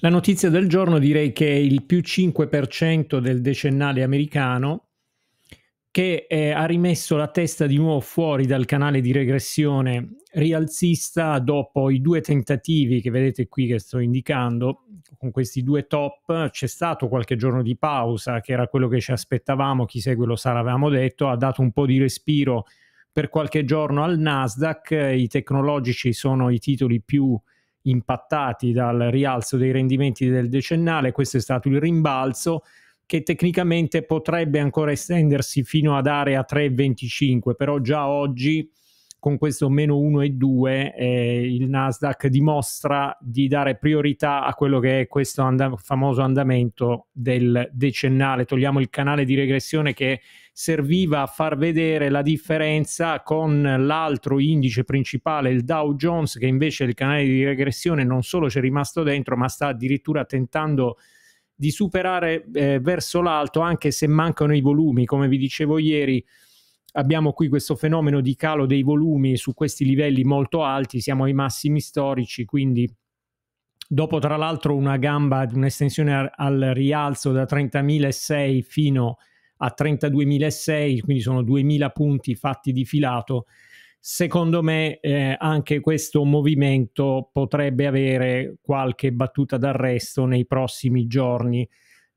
La notizia del giorno direi che è il più 5% del decennale americano che eh, ha rimesso la testa di nuovo fuori dal canale di regressione rialzista dopo i due tentativi che vedete qui che sto indicando, con questi due top c'è stato qualche giorno di pausa che era quello che ci aspettavamo, chi segue lo sa l'avevamo detto, ha dato un po' di respiro per qualche giorno al Nasdaq, i tecnologici sono i titoli più impattati dal rialzo dei rendimenti del decennale, questo è stato il rimbalzo che tecnicamente potrebbe ancora estendersi fino ad area 3,25, però già oggi con questo meno 1 1,2 eh, il Nasdaq dimostra di dare priorità a quello che è questo andam- famoso andamento del decennale. Togliamo il canale di regressione che serviva a far vedere la differenza con l'altro indice principale, il Dow Jones, che invece il canale di regressione non solo c'è rimasto dentro, ma sta addirittura tentando di superare eh, verso l'alto, anche se mancano i volumi, come vi dicevo ieri abbiamo qui questo fenomeno di calo dei volumi su questi livelli molto alti, siamo ai massimi storici, quindi dopo tra l'altro una gamba, un'estensione al rialzo da 30.006 fino a 32.006, quindi sono 2.000 punti fatti di filato, secondo me eh, anche questo movimento potrebbe avere qualche battuta d'arresto nei prossimi giorni.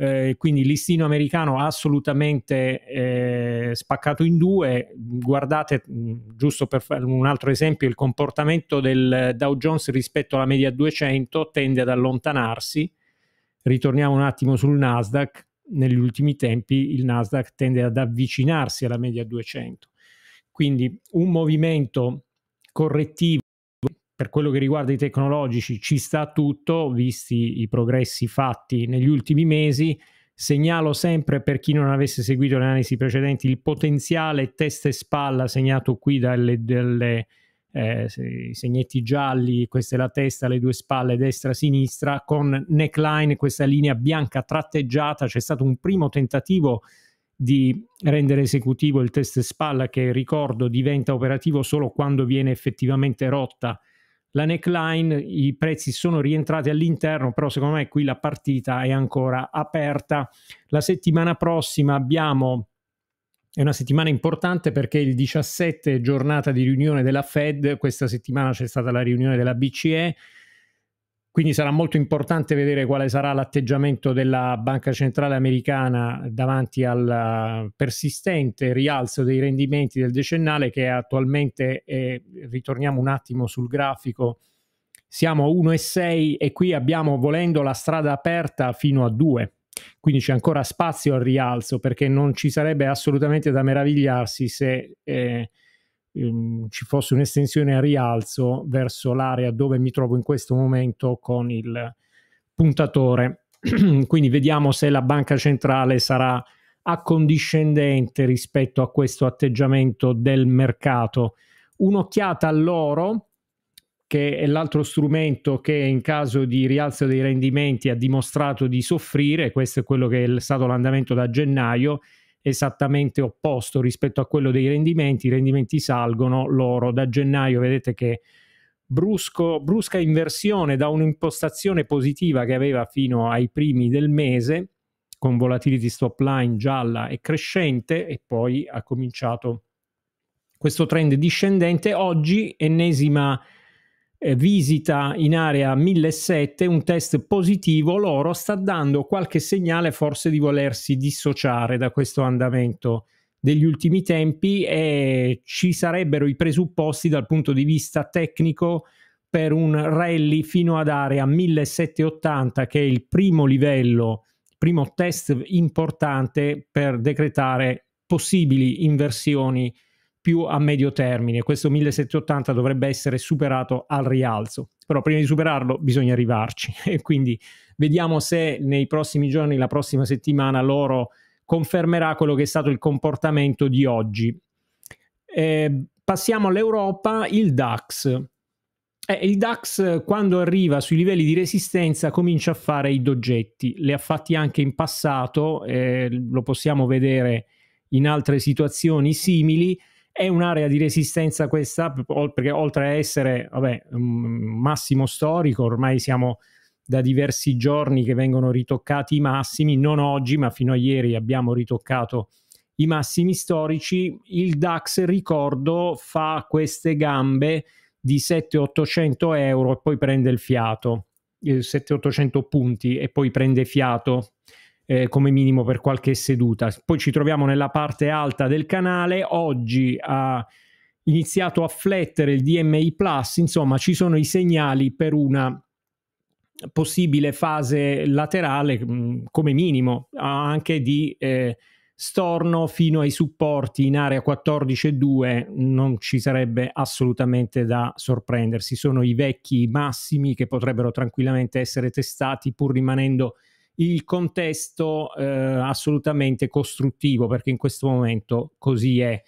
Eh, quindi il listino americano assolutamente eh, spaccato in due. Guardate, giusto per fare un altro esempio, il comportamento del Dow Jones rispetto alla media 200 tende ad allontanarsi. Ritorniamo un attimo sul Nasdaq. Negli ultimi tempi il Nasdaq tende ad avvicinarsi alla media 200. Quindi un movimento correttivo per quello che riguarda i tecnologici ci sta tutto, visti i progressi fatti negli ultimi mesi. Segnalo sempre per chi non avesse seguito le analisi precedenti il potenziale testa e spalla segnato qui dai eh, segnetti gialli, questa è la testa, le due spalle destra-sinistra, con neckline, questa linea bianca tratteggiata. C'è stato un primo tentativo di rendere esecutivo il test e spalla che ricordo diventa operativo solo quando viene effettivamente rotta la neckline, i prezzi sono rientrati all'interno, però secondo me qui la partita è ancora aperta. La settimana prossima abbiamo è una settimana importante perché il 17 è giornata di riunione della Fed, questa settimana c'è stata la riunione della BCE, quindi sarà molto importante vedere quale sarà l'atteggiamento della Banca Centrale Americana davanti al eh, persistente rialzo dei rendimenti del decennale che attualmente, è, eh, ritorniamo un attimo sul grafico, siamo a 1,6 e qui abbiamo volendo la strada aperta fino a 2. Quindi c'è ancora spazio al rialzo perché non ci sarebbe assolutamente da meravigliarsi se... Eh, ehm, ci fosse un'estensione a rialzo verso l'area dove mi trovo in questo momento con il puntatore. Quindi vediamo se la banca centrale sarà accondiscendente rispetto a questo atteggiamento del mercato. Un'occhiata all'oro, che è l'altro strumento che in caso di rialzo dei rendimenti ha dimostrato di soffrire, questo è quello che è stato l'andamento da gennaio, esattamente opposto rispetto a quello dei rendimenti, i rendimenti salgono loro da gennaio, vedete che brusco, brusca inversione da un'impostazione positiva che aveva fino ai primi del mese, con volatility stop line gialla e crescente, e poi ha cominciato questo trend discendente. Oggi ennesima eh, visita in area 1007 un test positivo, l'oro sta dando qualche segnale forse di volersi dissociare da questo andamento degli ultimi tempi e ci sarebbero i presupposti dal punto di vista tecnico per un rally fino ad area 1780 che è il primo livello, primo test importante per decretare possibili inversioni più a medio termine. Questo 1780 dovrebbe essere superato al rialzo, però prima di superarlo bisogna arrivarci e quindi vediamo se nei prossimi giorni, la prossima settimana, l'oro confermerà quello che è stato il comportamento di oggi. Eh, passiamo all'Europa, il DAX. Eh, il DAX quando arriva sui livelli di resistenza comincia a fare i doggetti, li ha fatti anche in passato, eh, lo possiamo vedere in altre situazioni simili, è un'area di resistenza questa, perché oltre a essere vabbè, massimo storico, ormai siamo da diversi giorni che vengono ritoccati i massimi, non oggi, ma fino a ieri abbiamo ritoccato i massimi storici. Il DAX, ricordo, fa queste gambe di 7-800 euro e poi prende il fiato, 7-800 eh, punti e poi prende fiato eh, come minimo per qualche seduta. Poi ci troviamo nella parte alta del canale, oggi ha iniziato a flettere il DMI Plus, insomma ci sono i segnali per una possibile fase laterale mm, come minimo anche di eh, storno fino ai supporti in area 14.2 non ci sarebbe assolutamente da sorprendersi sono i vecchi massimi che potrebbero tranquillamente essere testati pur rimanendo il contesto eh, assolutamente costruttivo, perché in questo momento così è.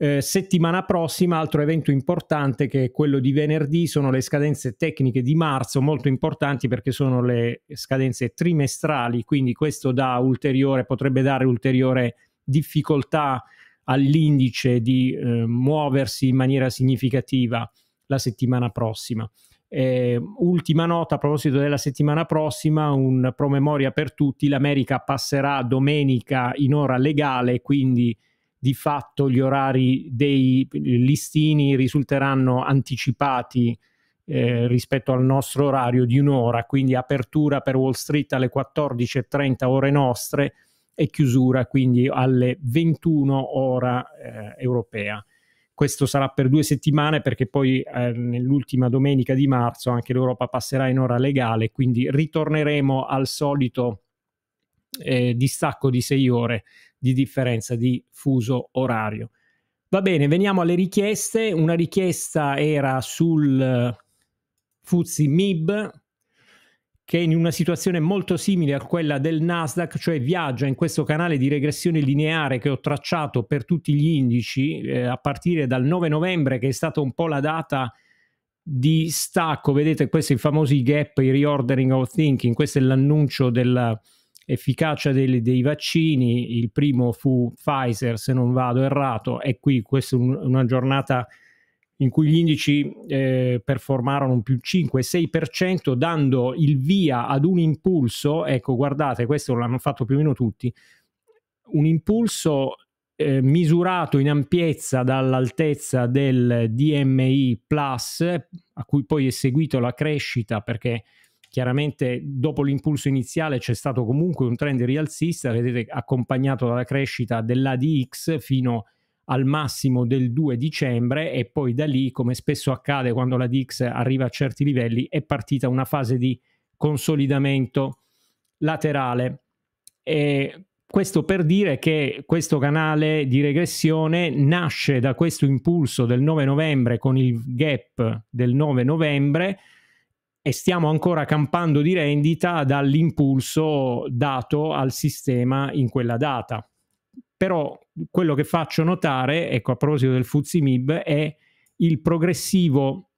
Eh, settimana prossima, altro evento importante che è quello di venerdì, sono le scadenze tecniche di marzo, molto importanti perché sono le scadenze trimestrali, quindi questo dà ulteriore, potrebbe dare ulteriore difficoltà all'indice di eh, muoversi in maniera significativa la settimana prossima. Eh, ultima nota a proposito della settimana prossima, un promemoria per tutti, l'America passerà domenica in ora legale, quindi di fatto gli orari dei listini risulteranno anticipati eh, rispetto al nostro orario di un'ora, quindi apertura per Wall Street alle 14.30 ore nostre e chiusura quindi alle 21 ora eh, europea questo sarà per due settimane perché poi eh, nell'ultima domenica di marzo anche l'Europa passerà in ora legale, quindi ritorneremo al solito eh, distacco di sei ore di differenza di fuso orario. Va bene, veniamo alle richieste. Una richiesta era sul eh, Fuzzi MIB, che è in una situazione molto simile a quella del Nasdaq, cioè viaggia in questo canale di regressione lineare che ho tracciato per tutti gli indici eh, a partire dal 9 novembre, che è stata un po' la data di stacco, vedete questi famosi gap, i reordering of thinking, questo è l'annuncio dell'efficacia dei, dei, vaccini, il primo fu Pfizer se non vado errato e qui questa è un, una giornata in cui gli indici eh, performarono un più 5-6%, dando il via ad un impulso, ecco guardate, questo l'hanno fatto più o meno tutti, un impulso eh, misurato in ampiezza dall'altezza del DMI Plus, a cui poi è seguito la crescita perché chiaramente dopo l'impulso iniziale c'è stato comunque un trend rialzista, vedete accompagnato dalla crescita dell'ADX fino a al massimo del 2 dicembre e poi da lì, come spesso accade quando la DIX arriva a certi livelli, è partita una fase di consolidamento laterale. E questo per dire che questo canale di regressione nasce da questo impulso del 9 novembre con il gap del 9 novembre e stiamo ancora campando di rendita dall'impulso dato al sistema in quella data. Però quello che faccio notare, ecco a proposito del Fuzimib, è il progressivo,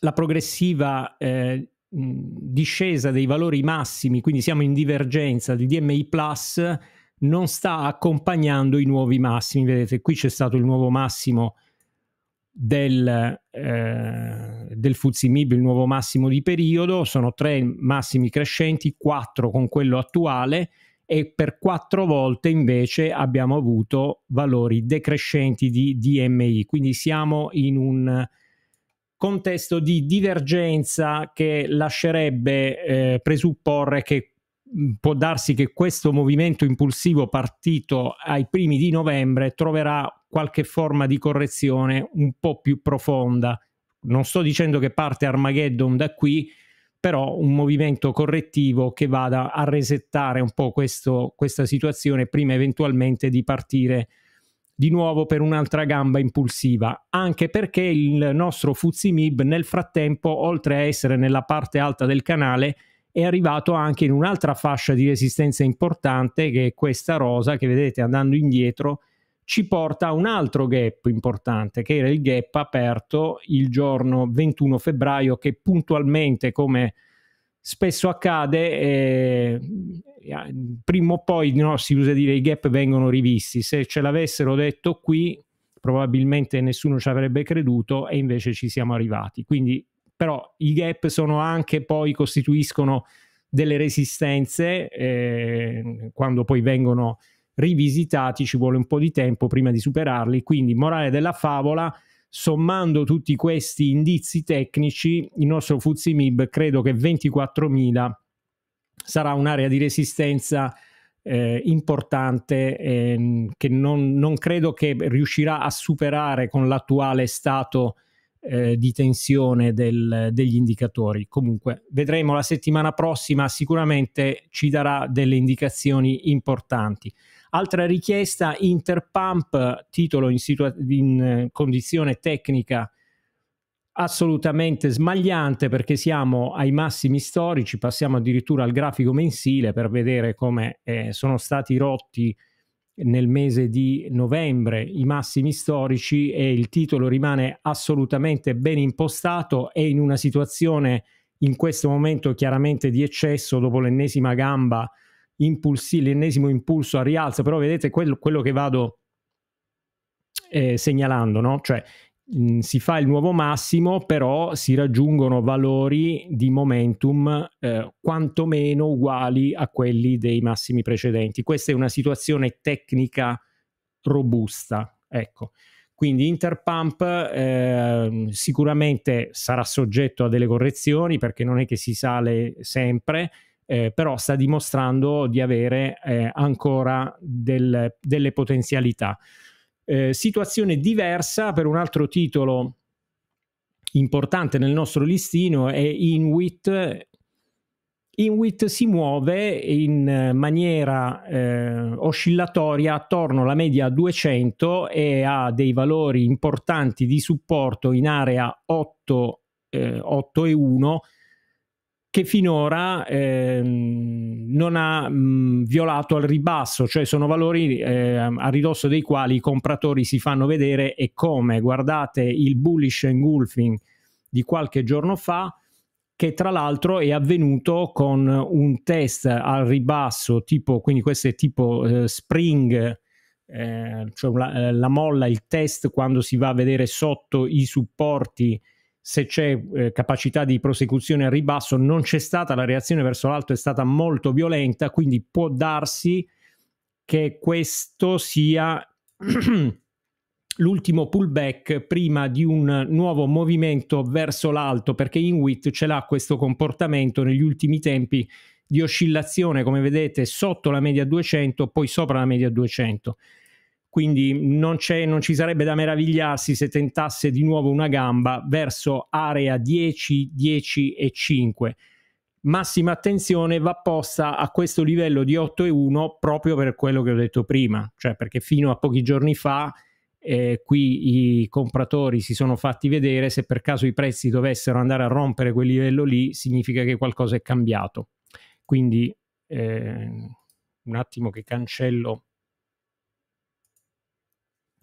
la progressiva eh, discesa dei valori massimi, quindi siamo in divergenza di DMI Plus, non sta accompagnando i nuovi massimi. Vedete, qui c'è stato il nuovo massimo del, eh, del Fuzimib, il nuovo massimo di periodo, sono tre massimi crescenti, quattro con quello attuale e per quattro volte invece abbiamo avuto valori decrescenti di DMI, quindi siamo in un contesto di divergenza che lascerebbe eh, presupporre che mm, può darsi che questo movimento impulsivo partito ai primi di novembre troverà qualche forma di correzione un po' più profonda. Non sto dicendo che parte Armageddon da qui, però un movimento correttivo che vada a resettare un po' questo, questa situazione prima eventualmente di partire di nuovo per un'altra gamba impulsiva, anche perché il nostro Fuzzy Mib nel frattempo, oltre a essere nella parte alta del canale, è arrivato anche in un'altra fascia di resistenza importante che è questa rosa che vedete andando indietro ci porta a un altro gap importante, che era il gap aperto il giorno 21 febbraio, che puntualmente, come spesso accade, eh, prima o poi no, si usa dire i gap vengono rivisti. Se ce l'avessero detto qui, probabilmente nessuno ci avrebbe creduto e invece ci siamo arrivati. Quindi, però, i gap sono anche poi costituiscono delle resistenze eh, quando poi vengono rivisitati ci vuole un po' di tempo prima di superarli, quindi morale della favola, sommando tutti questi indizi tecnici, il nostro Fuzimib credo che 24.000 sarà un'area di resistenza eh, importante ehm, che non, non credo che riuscirà a superare con l'attuale stato eh, di tensione del, degli indicatori. Comunque vedremo la settimana prossima, sicuramente ci darà delle indicazioni importanti. Altra richiesta, Interpump, titolo in, situa- in eh, condizione tecnica assolutamente smagliante perché siamo ai massimi storici, passiamo addirittura al grafico mensile per vedere come eh, sono stati rotti nel mese di novembre i massimi storici e il titolo rimane assolutamente ben impostato e in una situazione in questo momento chiaramente di eccesso dopo l'ennesima gamba, impulsi, l'ennesimo impulso a rialzo, però vedete quello, quello che vado eh, segnalando, no? cioè Mm, si fa il nuovo massimo, però si raggiungono valori di momentum eh, quantomeno uguali a quelli dei massimi precedenti. Questa è una situazione tecnica robusta. Ecco. Quindi Interpump eh, sicuramente sarà soggetto a delle correzioni perché non è che si sale sempre, eh, però sta dimostrando di avere eh, ancora del, delle potenzialità. Eh, situazione diversa per un altro titolo importante nel nostro listino è Inuit. Inuit si muove in eh, maniera eh, oscillatoria attorno alla media 200 e ha dei valori importanti di supporto in area 8, eh, 8 e 1 che finora eh, non ha mh, mm, violato al ribasso, cioè sono valori eh, a ridosso dei quali i compratori si fanno vedere e come. Guardate il bullish engulfing di qualche giorno fa, che tra l'altro è avvenuto con un test al ribasso, tipo, quindi questo è tipo eh, spring, eh, cioè la, eh, la molla, il test quando si va a vedere sotto i supporti se c'è eh, capacità di prosecuzione a ribasso, non c'è stata, la reazione verso l'alto è stata molto violenta, quindi può darsi che questo sia l'ultimo pullback prima di un nuovo movimento verso l'alto, perché Inuit ce l'ha questo comportamento negli ultimi tempi di oscillazione, come vedete, sotto la media 200, poi sopra la media 200 quindi non, non, ci sarebbe da meravigliarsi se tentasse di nuovo una gamba verso area 10, 10 e 5. Massima attenzione va posta a questo livello di 8 e 1 proprio per quello che ho detto prima, cioè perché fino a pochi giorni fa eh, qui i compratori si sono fatti vedere, se per caso i prezzi dovessero andare a rompere quel livello lì significa che qualcosa è cambiato. Quindi eh, un attimo che cancello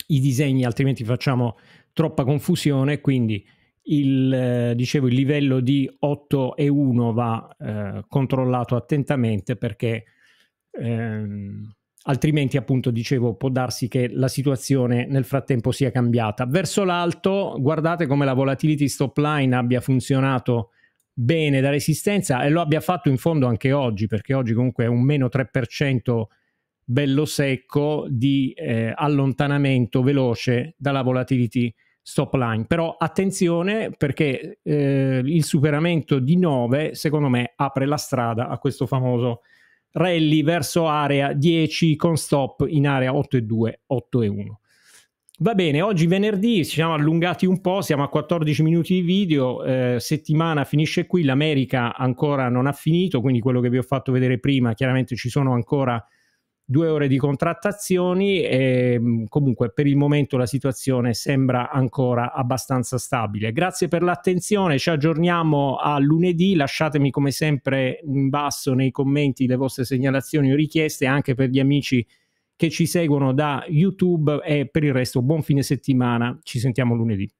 i disegni, altrimenti facciamo troppa confusione, quindi il, eh, dicevo, il livello di 8 e 1 va eh, controllato attentamente perché ehm, altrimenti appunto dicevo può darsi che la situazione nel frattempo sia cambiata. Verso l'alto guardate come la volatility stop line abbia funzionato bene da resistenza e lo abbia fatto in fondo anche oggi perché oggi comunque è un meno 3% bello secco di eh, allontanamento veloce dalla volatility stop line. Però attenzione perché eh, il superamento di 9 secondo me apre la strada a questo famoso rally verso area 10 con stop in area 8 e 2, 8 e 1. Va bene, oggi venerdì ci siamo allungati un po', siamo a 14 minuti di video, eh, settimana finisce qui, l'America ancora non ha finito, quindi quello che vi ho fatto vedere prima, chiaramente ci sono ancora due ore di contrattazioni e mm, comunque per il momento la situazione sembra ancora abbastanza stabile. Grazie per l'attenzione, ci aggiorniamo a lunedì, lasciatemi come sempre in basso nei commenti le vostre segnalazioni o richieste anche per gli amici che ci seguono da YouTube e per il resto buon fine settimana, ci sentiamo lunedì.